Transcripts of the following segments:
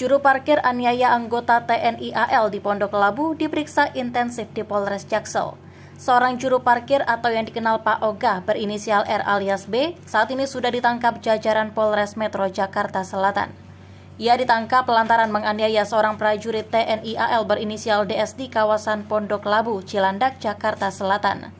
Juru parkir aniaya anggota TNI AL di Pondok Labu diperiksa intensif di Polres Jaksel. Seorang juru parkir atau yang dikenal Pak Oga berinisial R alias B saat ini sudah ditangkap jajaran Polres Metro Jakarta Selatan. Ia ditangkap lantaran menganiaya seorang prajurit TNI AL berinisial DS di kawasan Pondok Labu, Cilandak, Jakarta Selatan.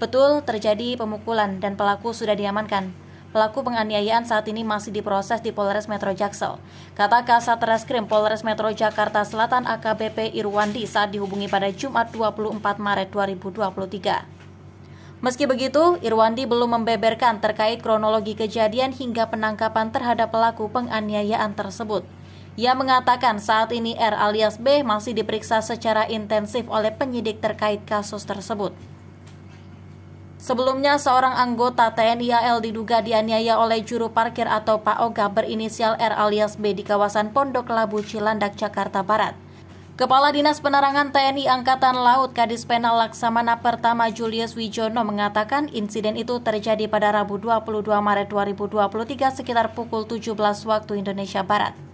Betul terjadi pemukulan dan pelaku sudah diamankan. Pelaku penganiayaan saat ini masih diproses di Polres Metro Jaksel. Kata Kasat Reskrim Polres Metro Jakarta Selatan AKBP Irwandi saat dihubungi pada Jumat 24 Maret 2023. Meski begitu, Irwandi belum membeberkan terkait kronologi kejadian hingga penangkapan terhadap pelaku penganiayaan tersebut. Ia mengatakan saat ini R alias B masih diperiksa secara intensif oleh penyidik terkait kasus tersebut. Sebelumnya, seorang anggota TNI AL diduga dianiaya oleh juru parkir atau Pak Oga berinisial R alias B di kawasan Pondok Labu Cilandak, Jakarta Barat. Kepala Dinas Penerangan TNI Angkatan Laut Kadis Penal Laksamana Pertama Julius Wijono mengatakan insiden itu terjadi pada Rabu 22 Maret 2023 sekitar pukul 17 waktu Indonesia Barat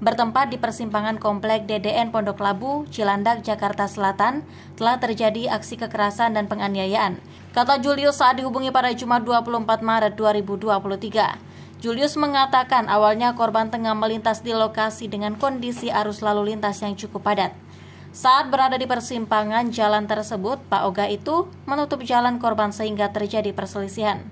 bertempat di persimpangan komplek DDN Pondok Labu, Cilandak, Jakarta Selatan, telah terjadi aksi kekerasan dan penganiayaan. Kata Julius saat dihubungi pada Jumat 24 Maret 2023. Julius mengatakan awalnya korban tengah melintas di lokasi dengan kondisi arus lalu lintas yang cukup padat. Saat berada di persimpangan jalan tersebut, Pak Oga itu menutup jalan korban sehingga terjadi perselisihan.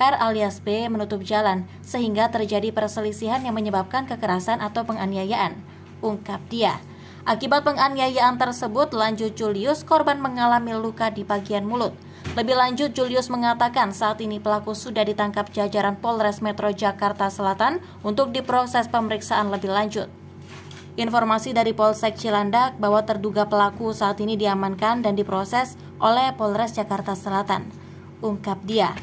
R alias B menutup jalan sehingga terjadi perselisihan yang menyebabkan kekerasan atau penganiayaan, ungkap dia. Akibat penganiayaan tersebut, lanjut Julius korban mengalami luka di bagian mulut. Lebih lanjut, Julius mengatakan saat ini pelaku sudah ditangkap jajaran Polres Metro Jakarta Selatan untuk diproses pemeriksaan lebih lanjut. Informasi dari Polsek Cilandak bahwa terduga pelaku saat ini diamankan dan diproses oleh Polres Jakarta Selatan. Ungkap dia.